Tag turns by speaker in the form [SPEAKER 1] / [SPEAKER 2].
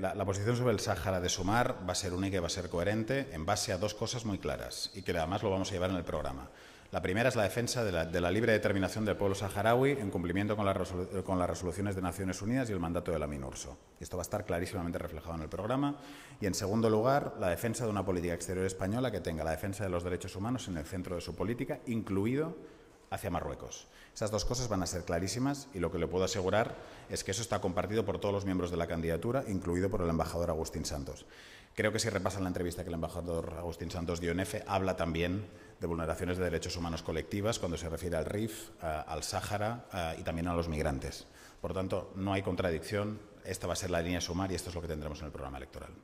[SPEAKER 1] La, posición sobre el Sáhara de Sumar va a ser única y va a ser coherente en base a dos cosas muy claras y que además lo vamos a llevar en el programa. La primera es la defensa de la, libre determinación del pueblo saharaui en cumplimiento con, con las resoluciones de Naciones Unidas y el mandato de la MINURSO. Esto va a estar clarísimamente reflejado en el programa. Y en segundo lugar, la defensa de una política exterior española que tenga la defensa de los derechos humanos en el centro de su política, incluido hacia Marruecos. Esas dos cosas van a ser clarísimas y lo que le puedo asegurar es que eso está compartido por todos los miembros de la candidatura, incluido por el embajador Agustín Santos. Creo que si repasan la entrevista que el embajador Agustín Santos dio en EFE, habla también de vulneraciones de derechos humanos colectivas cuando se refiere al RIF, al Sáhara y también a los migrantes. Por tanto, no hay contradicción. Esta va a ser la línea sumar y esto es lo que tendremos en el programa electoral.